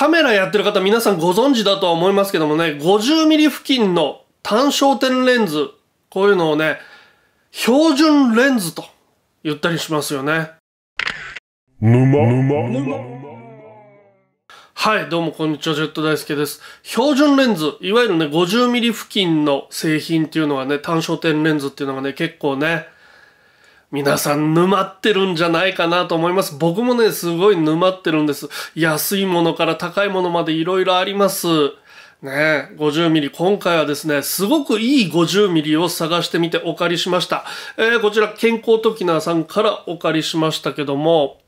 カメラやってる方皆さんご存知だとは思いますけどもね、50ミリ付近の単焦点レンズ、こういうのをね、標準レンズと言ったりしますよね。はい、どうもこんにちは、ジェット大輔です。標準レンズ、いわゆるね、50ミリ付近の製品っていうのはね、単焦点レンズっていうのがね、結構ね、皆さん沼ってるんじゃないかなと思います。僕もね、すごい沼ってるんです。安いものから高いものまで色々あります。ねえ、50ミリ。今回はですね、すごくいい50ミリを探してみてお借りしました。えー、こちら、健康トキナーさんからお借りしましたけども、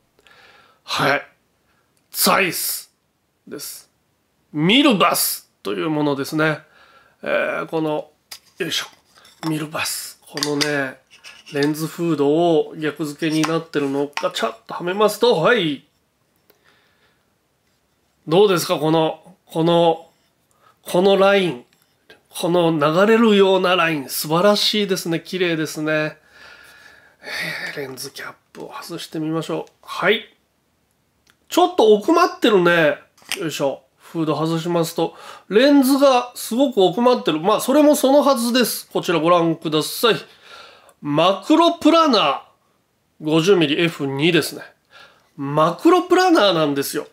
はい。ザイスです。ミルバスというものですね。えー、この、よいしょ。ミルバス。このね、レンズフードを逆付けになってるのをガチャッとはめますと、はい。どうですかこの、この、このライン。この流れるようなライン。素晴らしいですね。綺麗ですね。レンズキャップを外してみましょう。はい。ちょっと奥まってるね。よいしょ。フード外しますと、レンズがすごく奥まってる。まあ、それもそのはずです。こちらご覧ください。マクロプラナー 50mmF2 ですね。マクロプラナーなんですよ。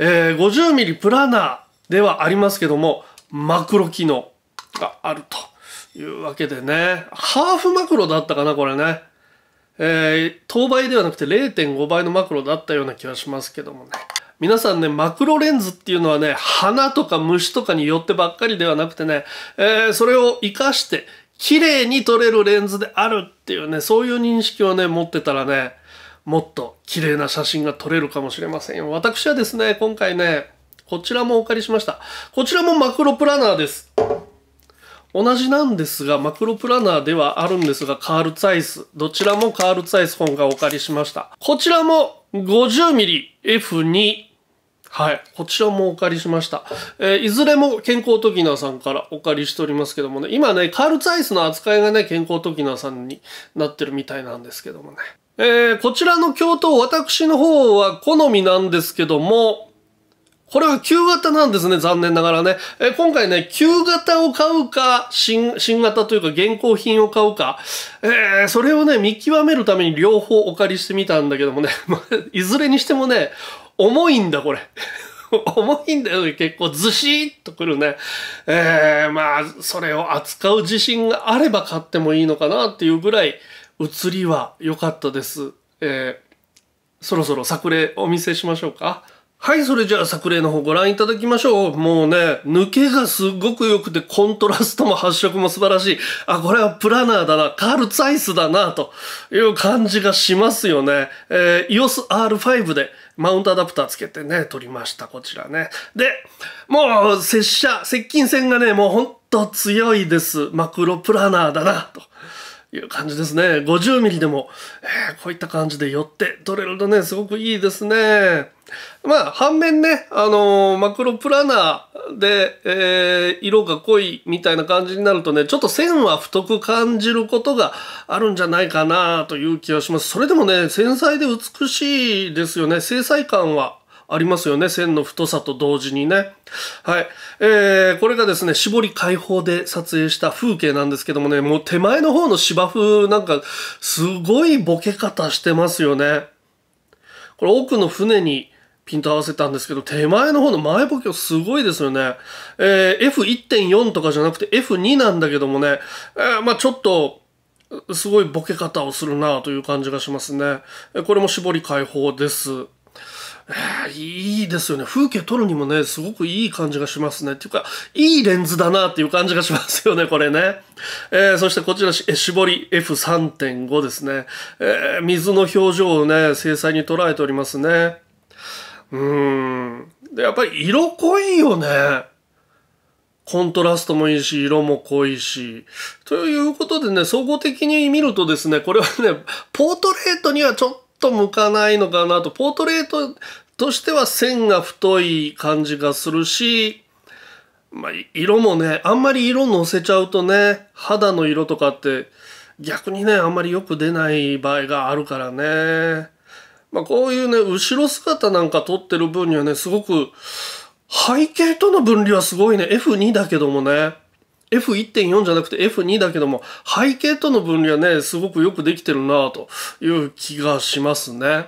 えー、50mm プラナーではありますけども、マクロ機能があるというわけでね。ハーフマクロだったかな、これね。えー、等倍ではなくて0.5倍のマクロだったような気がしますけどもね。皆さんね、マクロレンズっていうのはね、花とか虫とかによってばっかりではなくてね、えー、それを活かして、綺麗に撮れるレンズであるっていうね、そういう認識をね、持ってたらね、もっと綺麗な写真が撮れるかもしれませんよ。私はですね、今回ね、こちらもお借りしました。こちらもマクロプラナーです。同じなんですが、マクロプラナーではあるんですが、カール・ツァイス。どちらもカール・ツァイス本がお借りしました。こちらも 50mmF2 はい。こちらもお借りしました。えー、いずれも健康トキナーさんからお借りしておりますけどもね、今ね、カールツアイスの扱いがね、健康トキナーさんになってるみたいなんですけどもね。えー、こちらの京都、私の方は好みなんですけども、これは旧型なんですね、残念ながらね。え今回ね、旧型を買うか新、新型というか現行品を買うか、えー、それをね、見極めるために両方お借りしてみたんだけどもね、いずれにしてもね、重いんだ、これ。重いんだよ、結構ずしーっとくるね。えー、まあ、それを扱う自信があれば買ってもいいのかなっていうぐらい、映りは良かったです。えー、そろそろ作例お見せしましょうか。はい、それじゃあ作例の方ご覧いただきましょう。もうね、抜けがすごく良くて、コントラストも発色も素晴らしい。あ、これはプラナーだな、カール・ツァイスだな、という感じがしますよね。えー、EOS R5 でマウントアダプターつけてね、撮りました、こちらね。で、もう、拙者、接近戦がね、もうほんと強いです。マクロプラナーだな、と。いう感じですね。50ミリでも、えー、こういった感じで寄って取れるとね、すごくいいですね。まあ、反面ね、あのー、マクロプラナーで、えー、色が濃いみたいな感じになるとね、ちょっと線は太く感じることがあるんじゃないかなという気がします。それでもね、繊細で美しいですよね。精細感はありますよね。線の太さと同時にね。はい。えー、これがですね、絞り開放で撮影した風景なんですけどもね、もう手前の方の芝生なんか、すごいボケ方してますよね。これ奥の船にピント合わせたんですけど、手前の方の前ボケすごいですよね。えー、F1.4 とかじゃなくて F2 なんだけどもね、えー、まあちょっと、すごいボケ方をするなという感じがしますね。これも絞り解放です。えいいですよね。風景撮るにもね、すごくいい感じがしますね。っていうか、いいレンズだなっていう感じがしますよね、これね。えー、そしてこちら、絞り F3.5 ですね。えー、水の表情をね、精細に捉えておりますね。うーん。で、やっぱり色濃いよね。コントラストもいいし、色も濃いし。ということでね、総合的に見るとですね、これはね、ポートレートにはちょっとと向かないのかなとポートレートとしては線が太い感じがするし、まあ、色もねあんまり色乗せちゃうとね肌の色とかって逆にねあんまりよく出ない場合があるからね、まあ、こういうね後ろ姿なんか撮ってる分にはねすごく背景との分離はすごいね F2 だけどもね F1.4 じゃなくて F2 だけども、背景との分離はね、すごくよくできてるなという気がしますね。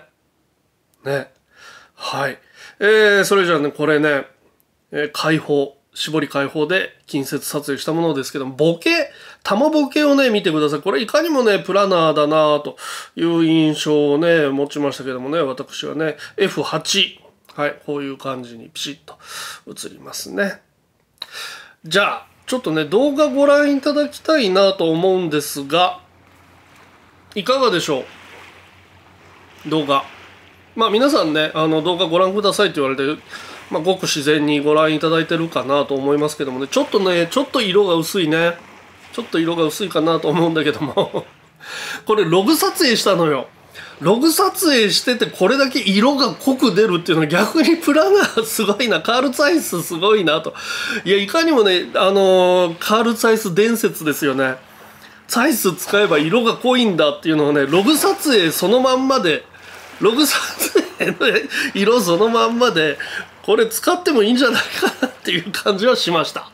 ね。はい。えー、それじゃあね、これね、えー、解放。絞り解放で近接撮影したものですけども、ボケ、玉ボケをね、見てください。これいかにもね、プラナーだなという印象をね、持ちましたけどもね、私はね、F8。はい、こういう感じにピシッと映りますね。じゃあ、ちょっとね、動画ご覧いただきたいなと思うんですが、いかがでしょう動画。まあ皆さんね、あの動画ご覧くださいって言われて、まあ、ごく自然にご覧いただいてるかなと思いますけどもね、ちょっとね、ちょっと色が薄いね。ちょっと色が薄いかなと思うんだけども これログ撮影したのよ。ログ撮影しててこれだけ色が濃く出るっていうのは逆にプラがすごいなカール・ツァイスすごいなといやいかにもねあのー、カール・ツァイス伝説ですよねツイス使えば色が濃いんだっていうのをねログ撮影そのまんまでログ撮影の色そのまんまでこれ使ってもいいんじゃないかなっていう感じはしました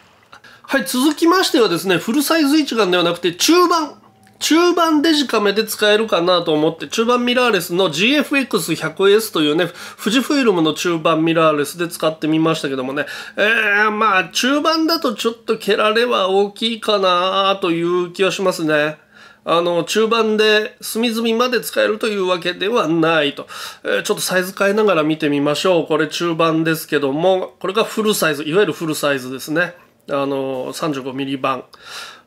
はい続きましてはですねフルサイズ一眼ではなくて中盤中盤デジカメで使えるかなと思って、中盤ミラーレスの GFX100S というね、富士フィルムの中盤ミラーレスで使ってみましたけどもね、えー、まあ、中盤だとちょっと蹴られは大きいかなという気はしますね。あの、中盤で隅々まで使えるというわけではないと。えー、ちょっとサイズ変えながら見てみましょう。これ中盤ですけども、これがフルサイズ、いわゆるフルサイズですね。あの、35ミリ版。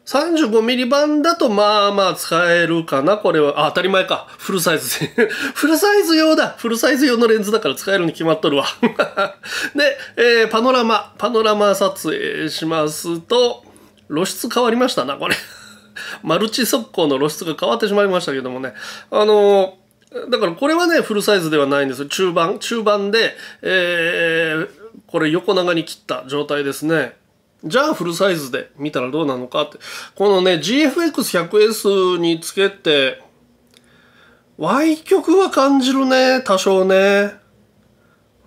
35ミリ版だとまあまあ使えるかなこれは。あ、当たり前か。フルサイズ。フルサイズ用だ。フルサイズ用のレンズだから使えるに決まっとるわ。で、えー、パノラマ、パノラマ撮影しますと、露出変わりましたな、これ。マルチ速攻の露出が変わってしまいましたけどもね。あのー、だからこれはね、フルサイズではないんですよ。中盤、中盤で、えー、これ横長に切った状態ですね。じゃあフルサイズで見たらどうなのかって。このね、GFX100S につけて、Y 曲は感じるね、多少ね。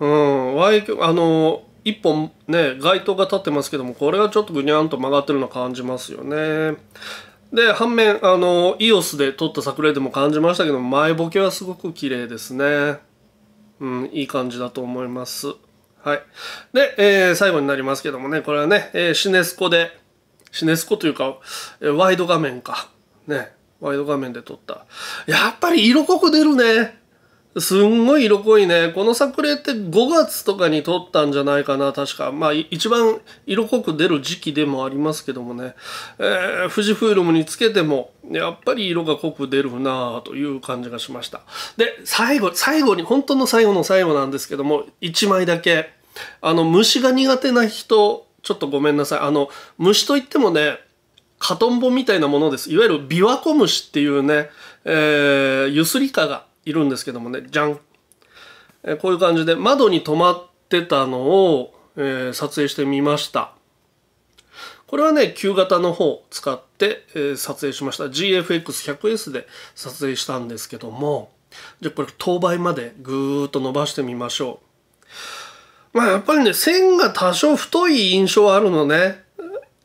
うん、Y 曲、あの、一本ね、街灯が立ってますけども、これがちょっとぐにゃんと曲がってるの感じますよね。で、反面、あの、EOS で撮った作例でも感じましたけども、前ボケはすごく綺麗ですね。うん、いい感じだと思います。はい。で、えー、最後になりますけどもね、これはね、えー、シネスコで、シネスコというか、えー、ワイド画面か。ね、ワイド画面で撮った。やっぱり色濃く出るね。すんごい色濃いね。この桜って5月とかに撮ったんじゃないかな、確か。まあ、一番色濃く出る時期でもありますけどもね。えー、富士フイルムにつけても、やっぱり色が濃く出るなあという感じがしました。で、最後、最後に、本当の最後の最後なんですけども、1枚だけ。あの、虫が苦手な人、ちょっとごめんなさい。あの、虫といってもね、カトンボみたいなものです。いわゆるビワコムシっていうね、えー、ユスリカがいるんですけどもねじゃん、えー、こういう感じで窓に止まってたのを、えー、撮影してみましたこれはね旧型の方を使って、えー、撮影しました GFX100S で撮影したんですけどもじゃあこれ等倍までぐーっと伸ばしてみましょうまあやっぱりね線が多少太い印象はあるのね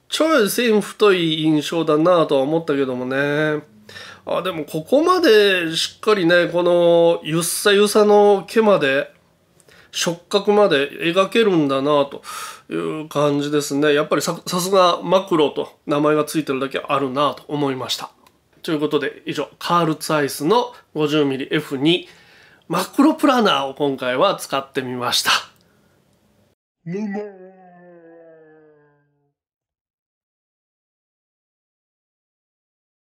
ちょい線太い印象だなぁとは思ったけどもね。あでもここまでしっかりねこのゆっさゆさの毛まで触覚まで描けるんだなという感じですねやっぱりさすがマクロと名前が付いてるだけあるなと思いましたということで以上カールツアイスの 50mmF2 マクロプラナーを今回は使ってみました。